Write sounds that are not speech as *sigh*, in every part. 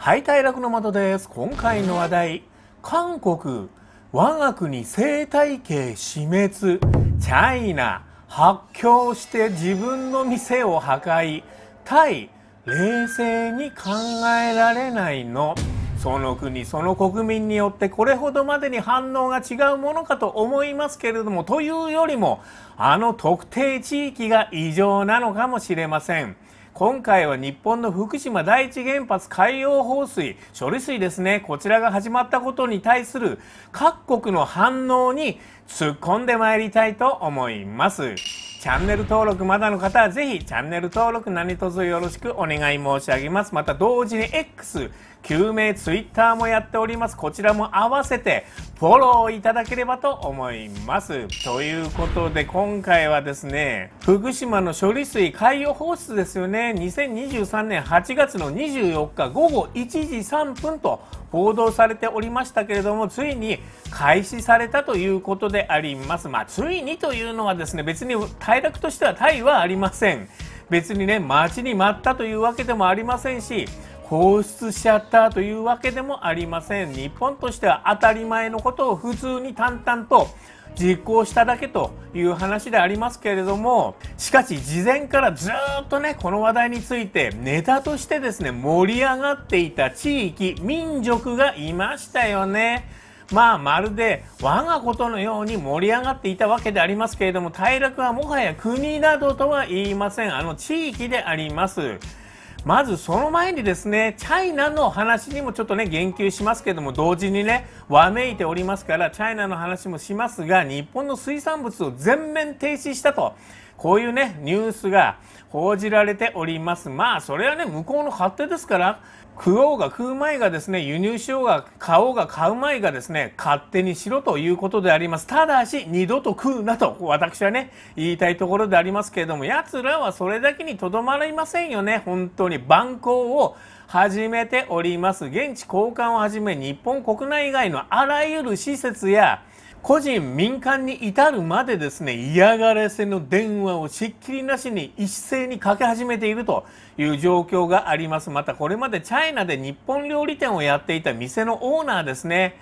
はい大楽の的です今回の話題韓国我が国生態系死滅チャイナ発狂して自分の店を破壊タイ冷静に考えられないのその国その国民によってこれほどまでに反応が違うものかと思いますけれどもというよりもあの特定地域が異常なのかもしれません。今回は日本の福島第一原発海洋放水処理水ですねこちらが始まったことに対する各国の反応に突っ込んでまいりたいと思いますチャンネル登録まだの方はぜひチャンネル登録何卒よろしくお願い申し上げますまた同時に X 救命ツイッターもやっております。こちらも合わせてフォローいただければと思います。ということで今回はですね、福島の処理水海洋放出ですよね。2023年8月の24日午後1時3分と報道されておりましたけれども、ついに開始されたということであります。まあ、ついにというのはですね、別に対策としては対はありません。別にね、待ちに待ったというわけでもありませんし、放出しちゃったというわけでもありません日本としては当たり前のことを普通に淡々と実行しただけという話でありますけれどもしかし事前からずっとねこの話題についてネタとしてですね盛り上がっていた地域民族がいましたよね。まあまるで我がことのように盛り上がっていたわけでありますけれども、大楽はもはや国などとは言いません。あの地域であります。まずその前にですね、チャイナの話にもちょっとね、言及しますけども、同時にね、わめいておりますから、チャイナの話もしますが、日本の水産物を全面停止したと。こういうね、ニュースが報じられております。まあ、それはね、向こうの勝手ですから、食おうが食うまいがですね、輸入しようが買おうが買うまいがですね、勝手にしろということであります。ただし、二度と食うなと、私はね、言いたいところでありますけれども、奴らはそれだけにとどまりませんよね。本当に、蛮行を始めております。現地交換をはじめ、日本国内以外のあらゆる施設や、個人民間に至るまでですね嫌がらせの電話をしっきりなしに一斉にかけ始めているという状況がありますまたこれまでチャイナで日本料理店をやっていた店のオーナーですね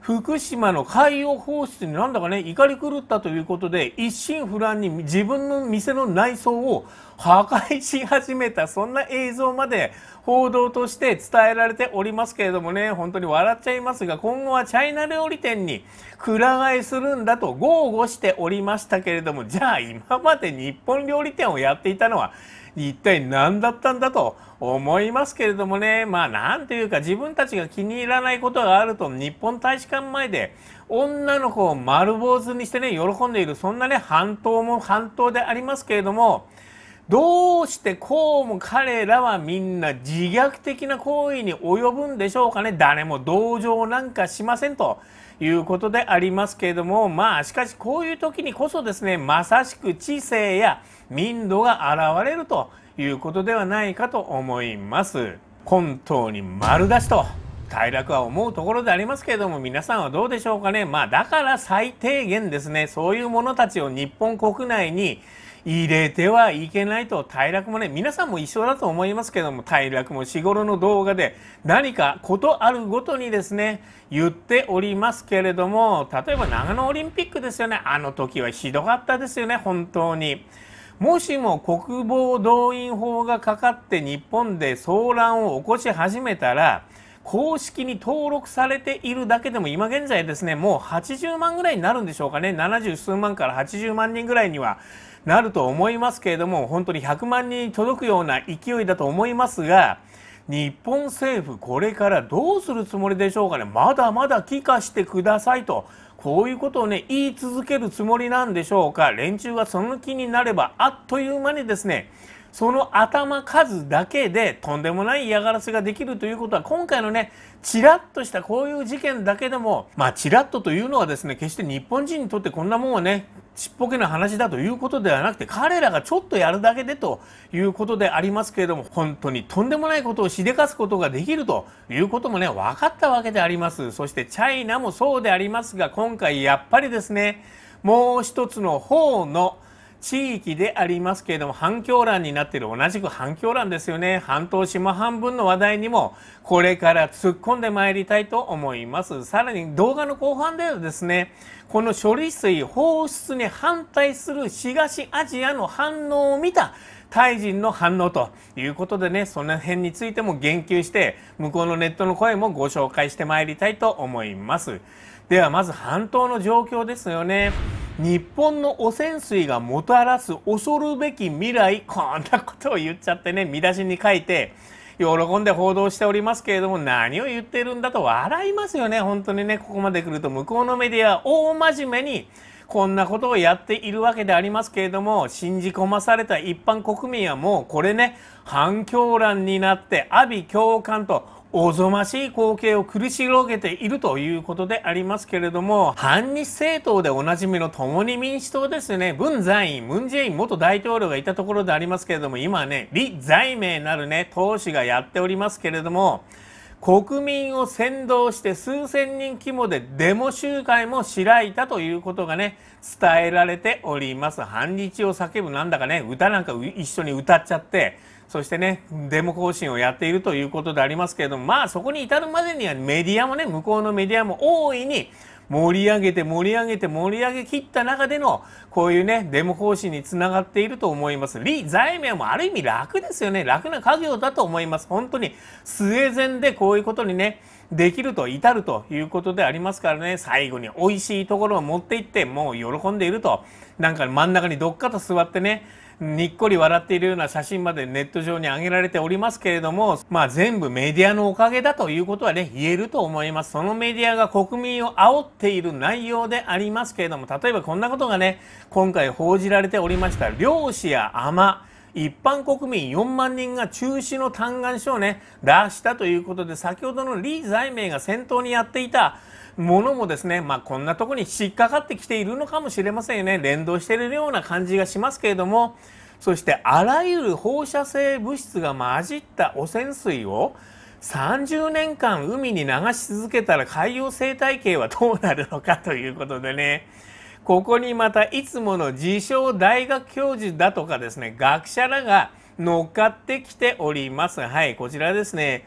福島の海洋放出になんだかね怒り狂ったということで一心不乱に自分の店の内装を破壊し始めたそんな映像まで報道として伝えられておりますけれどもね本当に笑っちゃいますが今後はチャイナ料理店にくら替えするんだと豪語しておりましたけれどもじゃあ今まで日本料理店をやっていたのは一体何だったんだと思いますけれどもね、まあなんていうか自分たちが気に入らないことがあると日本大使館前で女の子を丸坊主にしてね、喜んでいる、そんなね、半島も半島でありますけれども、どうしてこうも彼らはみんな自虐的な行為に及ぶんでしょうかね。誰も同情なんかしませんということでありますけれども、まあしかしこういう時にこそですね、まさしく知性や民度が現れるということではないかと思います。本当に丸出しと大楽は思うところでありますけれども皆さんはどうでしょうかねまあだから最低限ですねそういうものたちを日本国内に入れてはいけないと大楽もね皆さんも一緒だと思いますけども大楽も日頃の動画で何かことあるごとにですね言っておりますけれども例えば長野オリンピックですよねあの時はひどかったですよね本当に。もしも国防動員法がかかって日本で騒乱を起こし始めたら、公式に登録されているだけでも今現在ですね、もう80万ぐらいになるんでしょうかね。70数万から80万人ぐらいにはなると思いますけれども、本当に100万人に届くような勢いだと思いますが、日本政府これからどうするつもりでしょうかね。まだまだ帰化してくださいと。こういうことをね、言い続けるつもりなんでしょうか。連中がその気になれば、あっという間にですね、その頭数だけでとんでもない嫌がらせができるということは今回のねちらっとしたこういう事件だけでもまあちらっとというのはですね決して日本人にとってこんなもんはねちっぽけな話だということではなくて彼らがちょっとやるだけでということでありますけれども本当にとんでもないことをしでかすことができるということもね分かったわけでありますそしてチャイナもそうでありますが今回やっぱりですねもう一つの方の地域でありますけれども反響欄になっている同じく反響欄ですよね半島島半分の話題にもこれから突っ込んでまいりたいと思いますさらに動画の後半ではですねこの処理水放出に反対する東アジアの反応を見たタイ人の反応ということでねその辺についても言及して向こうのネットの声もご紹介してまいりたいと思いますではまず半島の状況ですよね日本の汚染水がもたらす恐るべき未来こんなことを言っちゃってね見出しに書いて喜んで報道しておりますけれども何を言ってるんだと笑いますよね本当にねここまで来ると向こうのメディア大真面目にこんなことをやっているわけでありますけれども信じ込まされた一般国民はもうこれね反響欄になって阿鼻共感とおぞましい光景を繰り広げているということでありますけれども、反日政党でおなじみの共に民主党ですね、文在寅、文在寅元大統領がいたところでありますけれども、今ね、李在明なるね、党首がやっておりますけれども、国民を先導して数千人規模でデモ集会も開いたということがね、伝えられております。反日を叫ぶなんだかね、歌なんか一緒に歌っちゃって、そしてねデモ行進をやっているということでありますけれどもまあそこに至るまでにはメディアもね向こうのメディアも大いに盛り上げて盛り上げて盛り上げきった中でのこういうねデモ行進につながっていると思います李在明もある意味楽ですよね楽な家業だと思います本当にスウェーデンでこういうことにねできると至るということでありますからね最後に美味しいところを持っていってもう喜んでいるとなんか真ん中にどっかと座ってねにっこり笑っているような写真までネット上に上げられておりますけれども、まあ全部メディアのおかげだということはね、言えると思います。そのメディアが国民を煽っている内容でありますけれども、例えばこんなことがね、今回報じられておりました。漁師や海一般国民4万人が中止の嘆願書をね、出したということで、先ほどの李在明が先頭にやっていた、ものもですね、まあ、こんなとこに引っかかってきているのかもしれませんよね連動しているような感じがしますけれどもそしてあらゆる放射性物質が混じった汚染水を30年間海に流し続けたら海洋生態系はどうなるのかということでねここにまたいつもの自称大学教授だとかですね学者らが乗っかってきております。はいこちらですね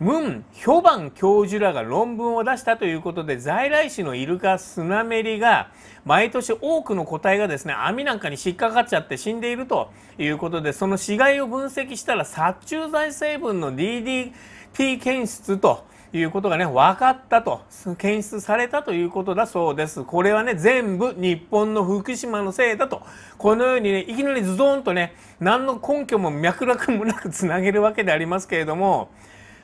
ムン・ヒョバン教授らが論文を出したということで、在来種のイルカ、スナメリが、毎年多くの個体がですね、網なんかに引っかかっちゃって死んでいるということで、その死骸を分析したら、殺虫剤成分の DDT 検出と、いうことがね、分かったと、検出されたということだそうです。これはね、全部日本の福島のせいだと、このようにね、いきなりズドンとね、何の根拠も脈絡もなくつなげるわけでありますけれども、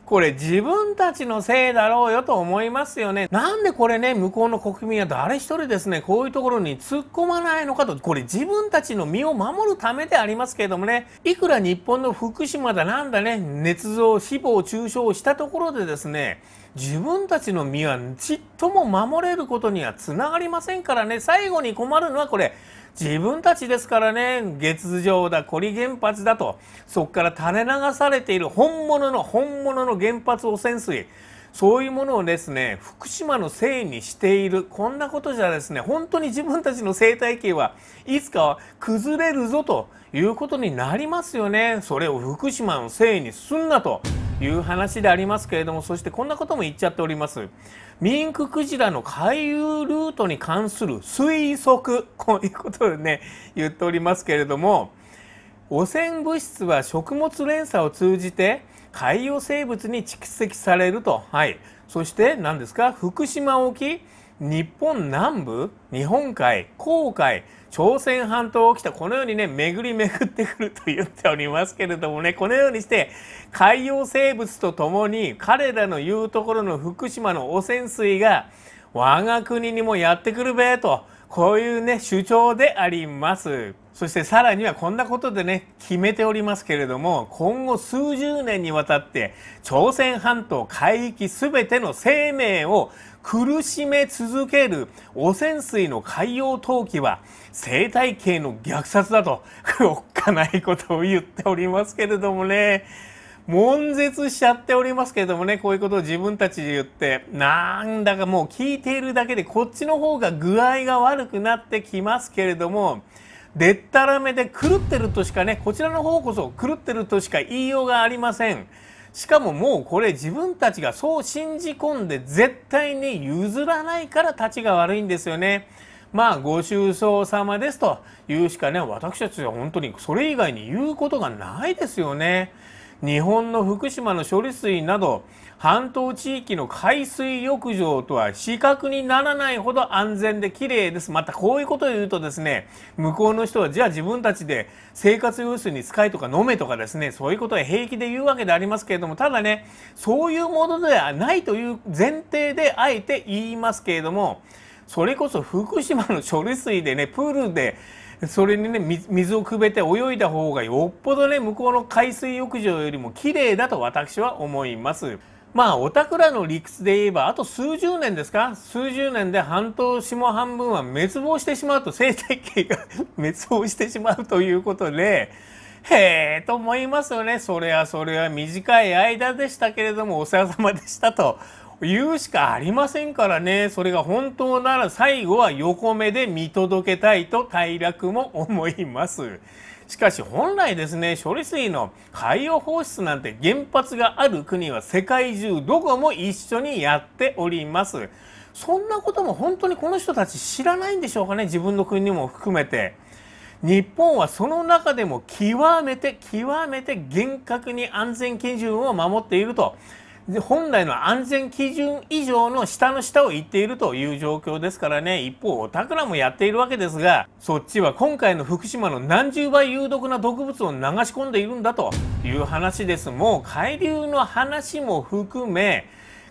これ自分たちのせいだろうよと思いますよね。なんでこれね、向こうの国民は誰一人ですね、こういうところに突っ込まないのかと、これ自分たちの身を守るためでありますけれどもね、いくら日本の福島だなんだね、捏造、死亡、中傷をしたところでですね、自分たちの身はちっとも守れることにはつながりませんからね、最後に困るのはこれ、自分たちですからね、月上だ、コリ原発だと、そこから垂れ流されている本物の本物の原発汚染水、そういうものをですね、福島のせいにしている、こんなことじゃですね、本当に自分たちの生態系はいつかは崩れるぞということになりますよね。それを福島のせいにすんなという話でありますけれども、そしてこんなことも言っちゃっております。ミンククジラの回遊ルートに関する推測、*laughs* こういうことでね、言っておりますけれども、汚染物質は食物連鎖を通じて海洋生物に蓄積されると。はい。そして何ですか福島沖、日本南部、日本海、黄海、朝鮮半島起きたこのようにね巡り巡ってくると言っておりますけれどもねこのようにして海洋生物とともに彼らの言うところの福島の汚染水が我が国にもやってくるべとこういうね主張であります。そしてさらにはこんなことでね決めておりますけれども今後数十年にわたって朝鮮半島海域全ての生命を苦しめ続ける汚染水の海洋投棄は生態系の虐殺だと、*laughs* おっかないことを言っておりますけれどもね。悶絶しちゃっておりますけれどもね、こういうことを自分たちで言って、なんだかもう聞いているだけでこっちの方が具合が悪くなってきますけれども、でったらめで狂ってるとしかね、こちらの方こそ狂ってるとしか言いようがありません。しかももうこれ自分たちがそう信じ込んで絶対に譲らないからたちが悪いんですよね。まあご愁傷様ですというしかね私たちは本当にそれ以外に言うことがないですよね。日本の福島の処理水など半島地域の海水浴場とは死角にならないほど安全で綺麗です。またこういうことを言うとですね、向こうの人はじゃあ自分たちで生活用水に使いとか飲めとかですね、そういうことは平気で言うわけでありますけれども、ただね、そういうものではないという前提であえて言いますけれども、それこそ福島の処理水でね、プールで、それにね、水をくべて泳いだ方がよっぽどね、向こうの海水浴場よりも綺麗だと私は思います。まあおたくらの理屈で言えばあと数十年ですか数十年で半年も半分は滅亡してしまうと生態系が *laughs* 滅亡してしまうということでへえと思いますよねそれはそれは短い間でしたけれどもお世話様でしたと言うしかありませんからねそれが本当なら最後は横目で見届けたいと快楽も思います。しかし本来ですね、処理水の海洋放出なんて原発がある国は世界中どこも一緒にやっております。そんなことも本当にこの人たち知らないんでしょうかね、自分の国も含めて。日本はその中でも極めて極めて厳格に安全基準を守っていると。本来の安全基準以上の下の下を行っているという状況ですからね一方お宝もやっているわけですがそっちは今回の福島の何十倍有毒な毒物を流し込んでいるんだという話ですもう海流の話も含め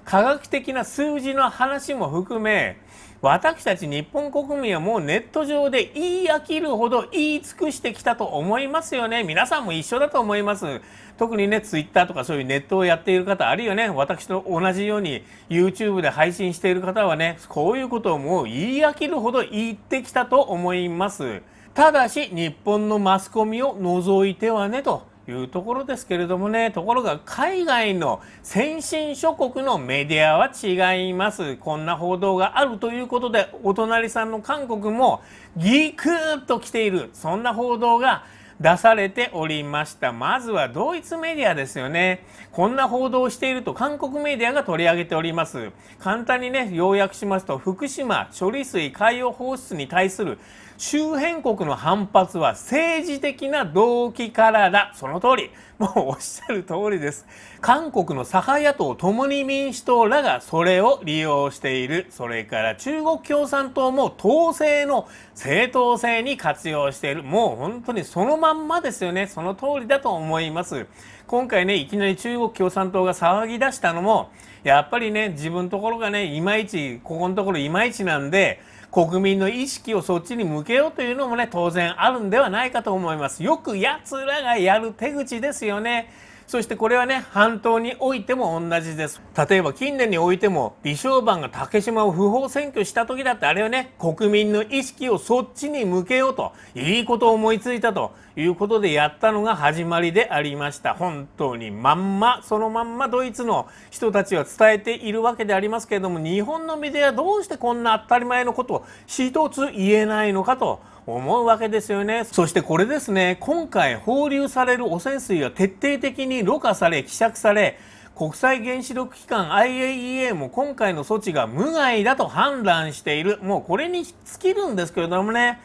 科学的な数字の話も含め私たち日本国民はもうネット上で言い飽きるほど言い尽くしてきたと思いますよね。皆さんも一緒だと思います。特にね、ツイッターとかそういうネットをやっている方、あるいはね、私と同じように YouTube で配信している方はね、こういうことをもう言い飽きるほど言ってきたと思います。ただし、日本のマスコミを除いてはね、と。いうところですけれどもねところが海外の先進諸国のメディアは違いますこんな報道があるということでお隣さんの韓国もギクッと来ているそんな報道が出されておりましたまずはドイツメディアですよねこんな報道をしていると韓国メディアが取り上げております簡単にね要約しますと福島処理水海洋放出に対する周辺国の反発は政治的な動機からだ。その通り。もうおっしゃる通りです。韓国の左派野党共に民主党らがそれを利用している。それから中国共産党も統制の正当性に活用している。もう本当にそのまんまですよね。その通りだと思います。今回ね、いきなり中国共産党が騒ぎ出したのも、やっぱりね、自分のところがね、いまいち、ここのところいまいちなんで、国民の意識をそっちに向けようというのもね当然あるんではないかと思いますよくやつらがやる手口ですよねそしてこれはね半島においても同じです例えば近年においても李承版が竹島を不法占拠した時だってあれはね国民の意識をそっちに向けようといいことを思いついたということでやったのが始まりでありました本当にまんまそのまんまドイツの人たちは伝えているわけでありますけれども日本のメディアどうしてこんな当たり前のことを一つ言えないのかと思うわけですよね。そしてこれですね、今回放流される汚染水は徹底的にろ過され、希釈され、国際原子力機関 IAEA も今回の措置が無害だと判断している。もうこれに尽きるんですけれどもね、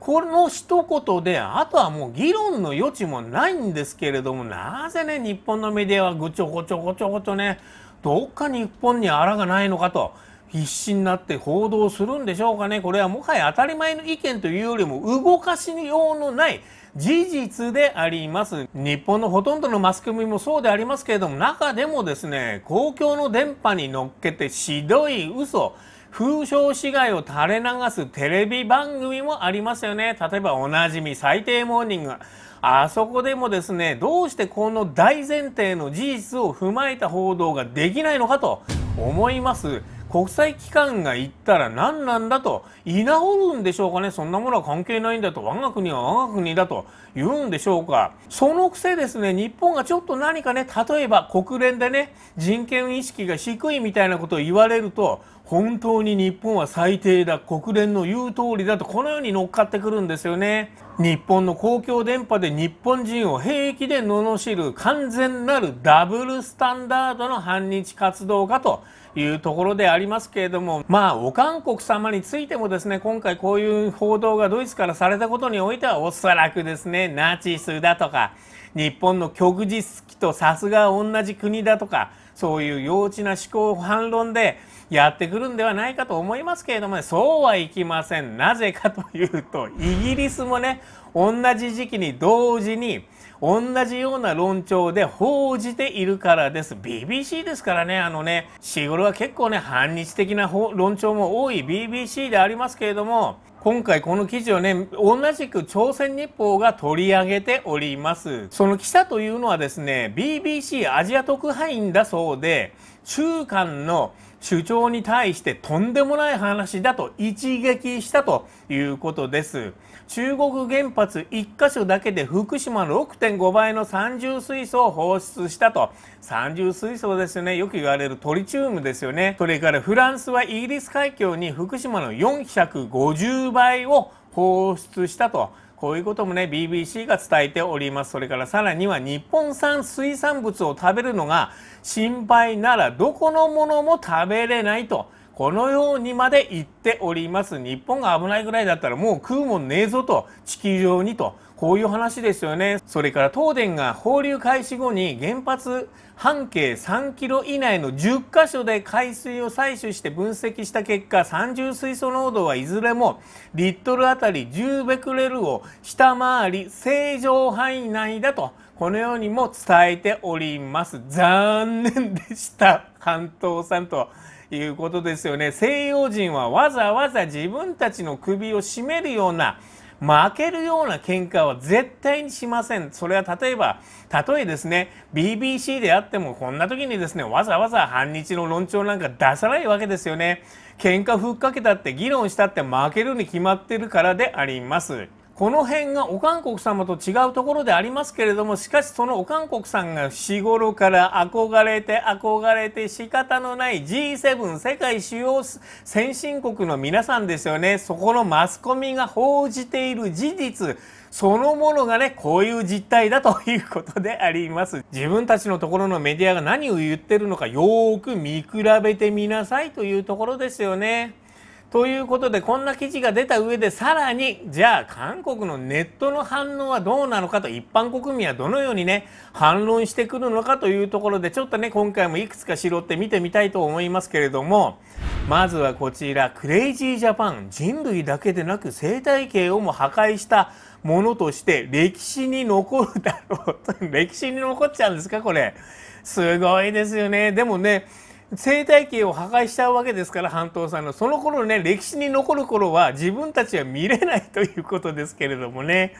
この一言で、あとはもう議論の余地もないんですけれども、なぜね、日本のメディアはぐちょこちょこちょこちょね、どっか日本にあらがないのかと。必死になって報道するんでしょうかねこれはもはや当たり前の意見というよりも動かしようのない事実であります日本のほとんどのマスコミもそうでありますけれども中でもですね公共の電波に乗っけてひどい嘘風評被害を垂れ流すテレビ番組もありますよね例えばおなじみ最低モーニングあそこでもですねどうしてこの大前提の事実を踏まえた報道ができないのかと思います。国際機関が言ったら何なんだと居直るんでしょうかねそんなものは関係ないんだと我が国は我が国だと言うんでしょうかそのくせですね日本がちょっと何かね例えば国連でね人権意識が低いみたいなことを言われると本当に日本は最低だ国連の言う通りだとこのように乗っかってくるんですよね日本の公共電波で日本人を平気で罵る完全なるダブルスタンダードの反日活動家というところでありますけれどもまあお韓国様についてもですね今回こういう報道がドイツからされたことにおいてはおそらくですねナチスだとか日本の旭日機とさすが同じ国だとかそういう幼稚な思考反論でやってくるんではないかと思いますけれどもね、そうはいきません。なぜかというと、イギリスもね、同じ時期に同時に、同じような論調で報じているからです。BBC ですからね、あのね、日頃は結構ね、反日的な論調も多い BBC でありますけれども、今回この記事をね、同じく朝鮮日報が取り上げております。その記者というのはですね、BBC アジア特派員だそうで、中間の主張に対してとんでもない話だと一撃したということです。中国原発1箇所だけで福島の6.5倍の三重水素を放出したと。三重水素ですよね。よく言われるトリチウムですよね。それからフランスはイギリス海峡に福島の450倍を放出したと。こういうこともね BBC が伝えておりますそれからさらには日本産水産物を食べるのが心配ならどこのものも食べれないとこのようにまで言っております日本が危ないぐらいだったらもう食うもんねえぞと地球上にとこういう話ですよね。それから東電が放流開始後に原発半径3キロ以内の10カ所で海水を採取して分析した結果、三重水素濃度はいずれもリットルあたり10ベクレルを下回り正常範囲内だと、このようにも伝えております。残念でした。関東さんと。いうことですよね西洋人はわざわざ自分たちの首を絞めるような負けるような喧嘩は絶対にしません。それは例えば、たとえですね、BBC であってもこんな時にですね、わざわざ反日の論調なんか出さないわけですよね。喧嘩ふっかけたって議論したって負けるに決まってるからであります。この辺がお韓国様と違うところでありますけれども、しかしそのお韓国さんが日頃から憧れて憧れて仕方のない G7 世界主要先進国の皆さんですよね。そこのマスコミが報じている事実、そのものがね、こういう実態だということであります。自分たちのところのメディアが何を言ってるのかよーく見比べてみなさいというところですよね。ということでこんな記事が出た上でさらにじゃあ韓国のネットの反応はどうなのかと一般国民はどのようにね反論してくるのかというところでちょっとね今回もいくつか拾って見てみたいと思いますけれどもまずはこちらクレイジージャパン人類だけでなく生態系をも破壊したものとして歴史に残るだろう *laughs* 歴史に残っちゃうんですかこれすごいですよねでもね生態系を破壊しちゃうわけですから半島さんのその頃ね歴史に残る頃は自分たちは見れないということですけれどもね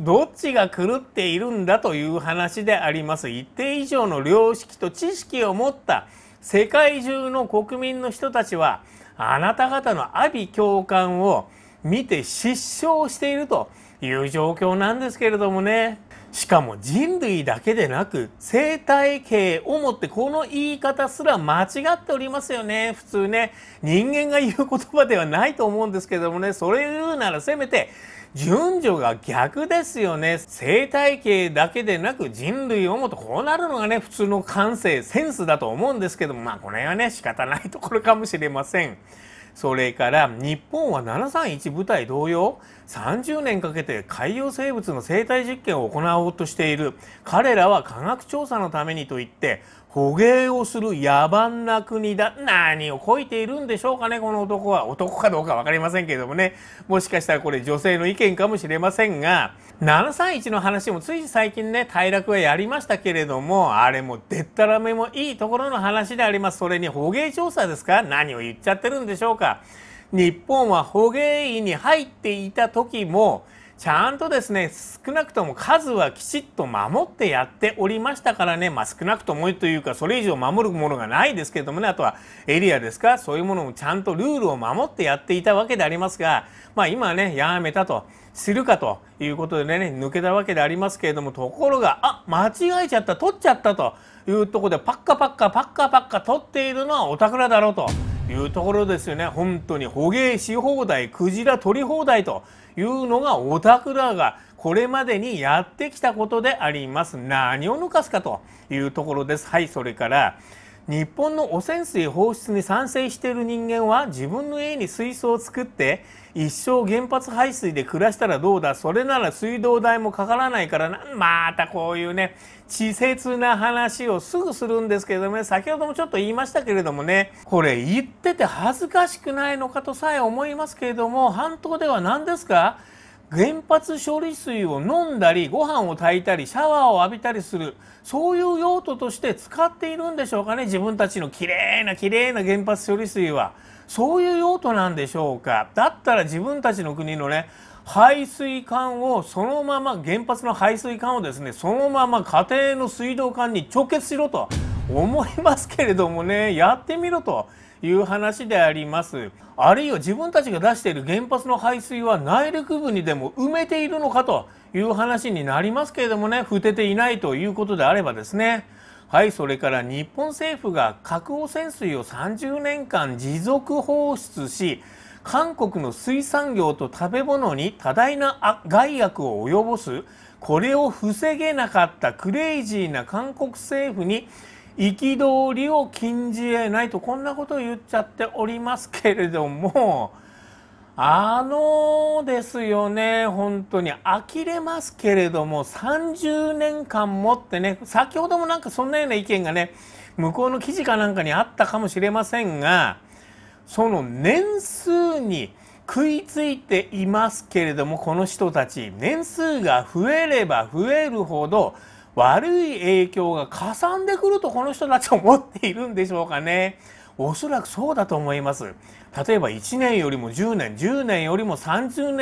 どっちが狂っているんだという話であります一定以上の良識と知識を持った世界中の国民の人たちはあなた方の阿鼻共感を見て失笑しているという状況なんですけれどもねしかも人類だけでなく生態系をもってこの言い方すら間違っておりますよね。普通ね、人間が言う言葉ではないと思うんですけどもね、それ言うならせめて順序が逆ですよね。生態系だけでなく人類をもとこうなるのがね、普通の感性、センスだと思うんですけども、まあこの辺はね、仕方ないところかもしれません。それから日本は731部隊同様30年かけて海洋生物の生態実験を行おうとしている彼らは科学調査のためにといって捕鯨をする野蛮な国だ。何をこいているんでしょうかね、この男は。男かどうか分かりませんけれどもね。もしかしたらこれ女性の意見かもしれませんが、731の話もつい最近ね、快楽はやりましたけれども、あれもでったらめもいいところの話であります。それに捕鯨調査ですか何を言っちゃってるんでしょうか。日本は捕鯨員に入っていた時も、ちゃんとですね、少なくとも数はきちっと守ってやっておりましたからね、まあ、少なくともというか、それ以上守るものがないですけれどもね、あとはエリアですか、そういうものもちゃんとルールを守ってやっていたわけでありますが、まあ、今ね、やめたと、するかということでね、抜けたわけでありますけれども、ところが、あ、間違えちゃった、取っちゃったというところで、パッカパッカパッカパッカ取っているのはお宝だろうと。いうところですよね。本当に捕鯨し放題、クジラ取り放題というのがオタクらがこれまでにやってきたことであります。何を抜かすかというところです。はい、それから、日本の汚染水放出に賛成している人間は自分の家に水槽を作って一生原発排水で暮らしたらどうだそれなら水道代もかからないからなまたこういうね稚拙な話をすぐするんですけれどもね、先ほどもちょっと言いましたけれどもね、これ言ってて恥ずかしくないのかとさえ思いますけれども、半島では何ですか原発処理水を飲んだりご飯を炊いたりシャワーを浴びたりするそういう用途として使っているんでしょうかね自分たちのきれいなきれいな原発処理水はそういう用途なんでしょうかだったら自分たちの国のね排水管をそのまま原発の排水管をですねそのまま家庭の水道管に直結しろと思いますけれどもねやってみろという話でありますあるいは自分たちが出している原発の排水は内陸部にでも埋めているのかという話になりますけれどもね捨てていないということであればですねはいそれから日本政府が核汚染水を30年間持続放出し韓国の水産業と食べ物に多大な害悪を及ぼすこれを防げなかったクレイジーな韓国政府に憤りを禁じ得ないとこんなことを言っちゃっておりますけれどもあのですよね本当に呆れますけれども30年間もってね先ほどもなんかそんなような意見がね向こうの記事かなんかにあったかもしれませんがその年数に食いついていますけれどもこの人たち年数が増えれば増えるほど悪い影響がかさんでくるとこの人たち思っているんでしょうかね。おそらくそうだと思います。例えば1年よりも10年、10年よりも30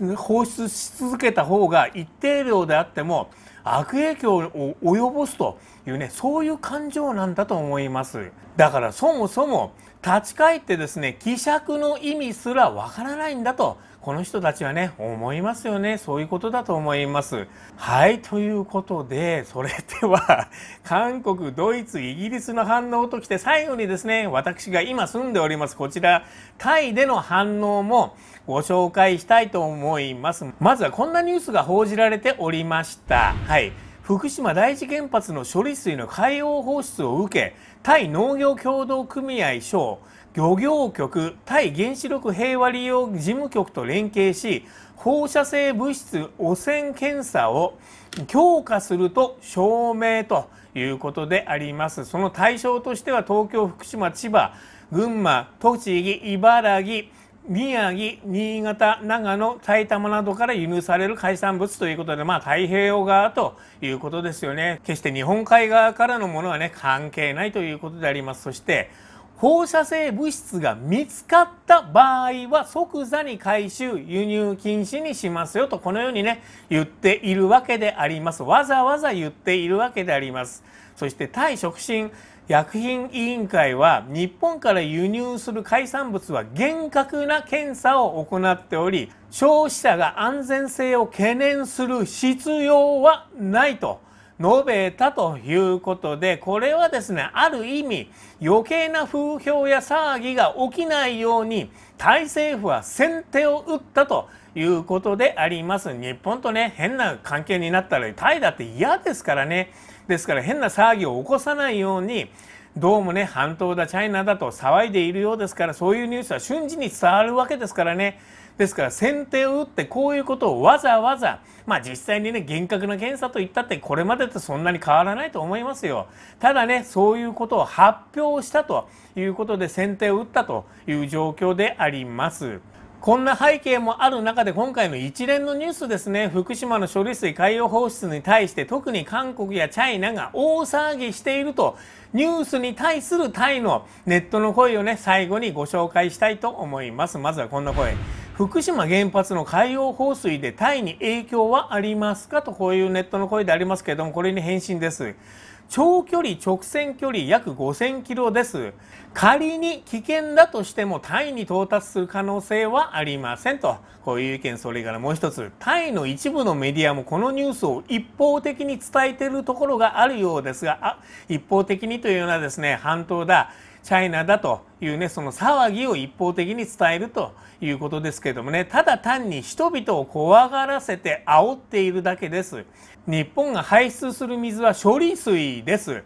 年放出し続けた方が一定量であっても悪影響を及ぼすというね、そういう感情なんだと思います。だからそもそも立ち返ってですね、希釈の意味すらわからないんだと、この人たちはね、思いますよね。そういうことだと思います。はい、ということで、それでは、*laughs* 韓国、ドイツ、イギリスの反応ときて、最後にですね、私が今住んでおります、こちら、タイでの反応もご紹介したいと思います。まずはこんなニュースが報じられておりました。はい。福島第一原発の処理水の海洋放出を受け、対農業協同組合省、漁業局、対原子力平和利用事務局と連携し、放射性物質汚染検査を強化すると証明ということであります。その対象としては東京、福島、千葉、群馬、栃木、茨城、宮城、新潟、長野、埼玉などから輸入される海産物ということで、まあ太平洋側ということですよね。決して日本海側からのものはね、関係ないということであります。そして、放射性物質が見つかった場合は即座に回収、輸入禁止にしますよとこのようにね、言っているわけであります。わざわざ言っているわけであります。そして対触診、薬品委員会は日本から輸入する海産物は厳格な検査を行っており消費者が安全性を懸念する必要はないと述べたということでこれはですねある意味余計な風評や騒ぎが起きないようにタイ政府は先手を打ったということであります日本とね変な関係になったらタイだって嫌ですからね。ですから変な騒ぎを起こさないようにどうもね半島だチャイナだと騒いでいるようですからそういうニュースは瞬時に伝わるわけですからねですから先手を打ってこういうことをわざわざまあ実際にね厳格な検査といったってこれまでとそんなに変わらないと思いますよただねそういうことを発表したということで先手を打ったという状況であります。こんな背景もある中で今回の一連のニュースですね、福島の処理水海洋放出に対して特に韓国やチャイナが大騒ぎしていると、ニュースに対するタイのネットの声をね、最後にご紹介したいと思います。まずはこんな声。福島原発の海洋放水でタイに影響はありますかとこういうネットの声でありますけれども、これに返信です。長距離直線距離約5000キロです。仮に危険だとしてもタイに到達する可能性はありませんと。こういう意見、それからもう一つ、タイの一部のメディアもこのニュースを一方的に伝えているところがあるようですが、あ、一方的にというのはですね、半島だ。チャイナだというね、その騒ぎを一方的に伝えるということですけどもね、ただ単に人々を怖がらせて煽っているだけです。日本が排出する水は処理水です。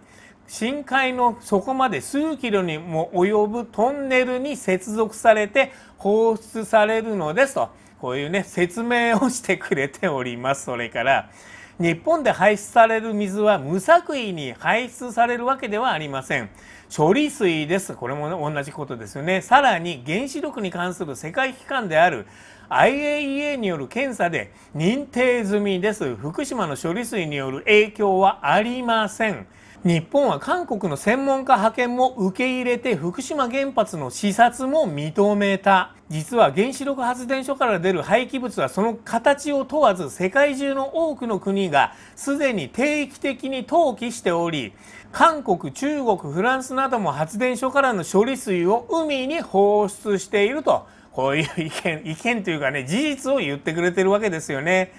深海の底まで数キロにも及ぶトンネルに接続されて放出されるのですと、こういうね、説明をしてくれております。それから、日本で排出される水は無作為に排出されるわけではありません。処理水です。これも、同じことですよね。さらに原子力に関する世界機関である IAEA による検査で認定済みです。福島の処理水による影響はありません。日本は韓国の専門家派遣も受け入れて福島原発の視察も認めた実は原子力発電所から出る廃棄物はその形を問わず世界中の多くの国がすでに定期的に投棄しており韓国中国フランスなども発電所からの処理水を海に放出しているとこういう意見意見というかね事実を言ってくれてるわけですよね。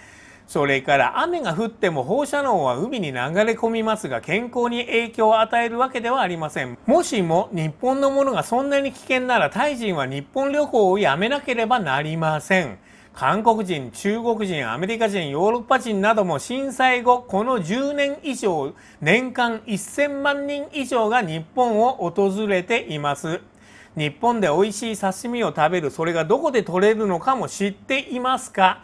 それから雨が降っても放射能は海に流れ込みますが健康に影響を与えるわけではありません。もしも日本のものがそんなに危険ならタイ人は日本旅行をやめなければなりません。韓国人、中国人、アメリカ人、ヨーロッパ人なども震災後、この10年以上、年間1000万人以上が日本を訪れています。日本で美味しい刺身を食べる、それがどこで取れるのかも知っていますか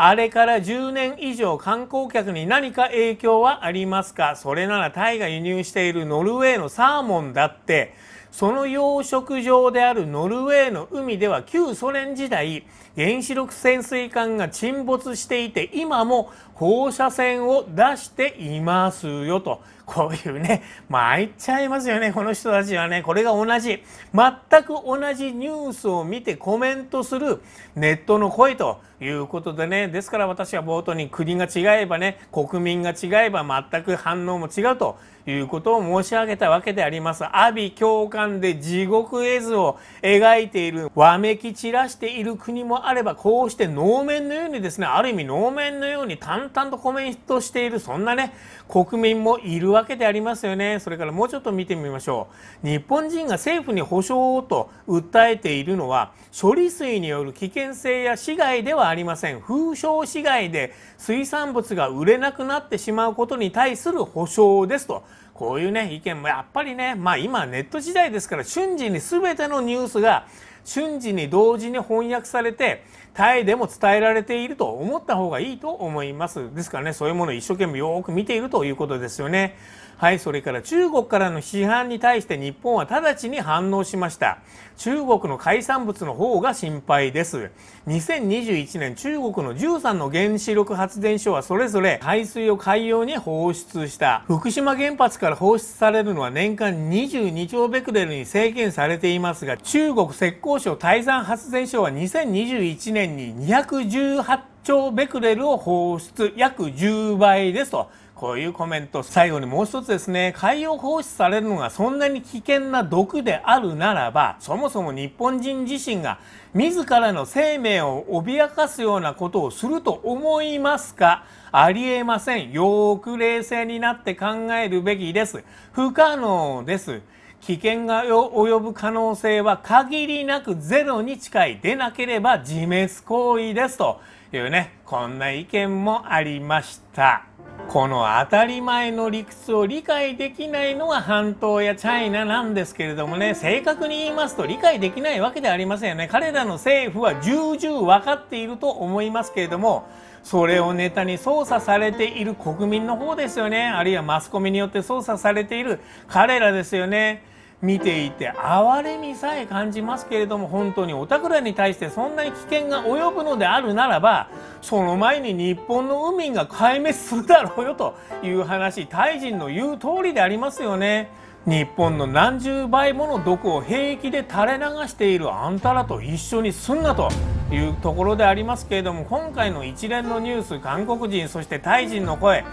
あれから10年以上観光客に何か影響はありますかそれならタイが輸入しているノルウェーのサーモンだってその養殖場であるノルウェーの海では旧ソ連時代原子力潜水艦が沈没していて今も放射線を出していますよとこういうね参っちゃいますよねこの人たちはねこれが同じ全く同じニュースを見てコメントするネットの声ということでねですから私は冒頭に国が違えばね国民が違えば全く反応も違うということを申し上げたわけであります。阿鼻教官で地獄絵図を描いている、わめき散らしている国もあれば、こうして能面のようにですね、ある意味能面のように淡々とコメントしている、そんなね、国民もいるわけでありますよね。それからもうちょっと見てみましょう。日本人が政府に保障をと訴えているのは、処理水による危険性や死害ではありません。風評被害で水産物が売れなくなってしまうことに対する保償ですと。こういうね、意見もやっぱりね、まあ今ネット時代ですから瞬時に全てのニュースが瞬時に同時に翻訳されて、タイでも伝えられていると思った方がいいと思います。ですからね、そういうものを一生懸命よく見ているということですよね。はい、それから中国からの批判に対して日本は直ちに反応しました。中国の海産物の方が心配です。2021年中国の13の原子力発電所はそれぞれ海水を海洋に放出した。福島原発から放出されるのは年間22兆ベクレルに制限されていますが、中国浙江省台山発電所は2021年に218兆ベクレルを放出、約10倍ですと。こういうコメント最後にもう一つですね海洋放出されるのがそんなに危険な毒であるならばそもそも日本人自身が自らの生命を脅かすようなことをすると思いますかありえませんよーく冷静になって考えるべきです不可能です危険が及ぶ可能性は限りなくゼロに近いでなければ自滅行為ですというねこんな意見もありました。この当たり前の理屈を理解できないのが半島やチャイナなんですけれどもね、正確に言いますと理解できないわけではありませんよね。彼らの政府は重々分かっていると思いますけれども、それをネタに操作されている国民の方ですよね。あるいはマスコミによって操作されている彼らですよね。見ていて哀れみさえ感じますけれども本当におたくらに対してそんなに危険が及ぶのであるならばその前に日本の海が壊滅するだろうよという話タイ人の言う通りでありますよね。日本の何十倍もの毒を平気で垂れ流しているあんたらと一緒にすんなというところでありますけれども今回の一連のニュース韓国人そしてタイ人の声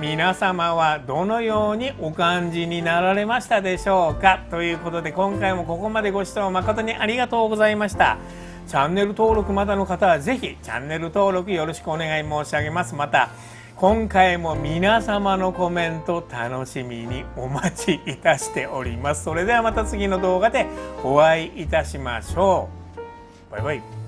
皆様はどのようにお感じになられましたでしょうかということで今回もここまでご視聴誠にありがとうございました。チャンネル登録まだの方はぜひチャンネル登録よろしくお願い申し上げます。また今回も皆様のコメント楽しみにお待ちいたしております。それではまた次の動画でお会いいたしましょう。バイバイ。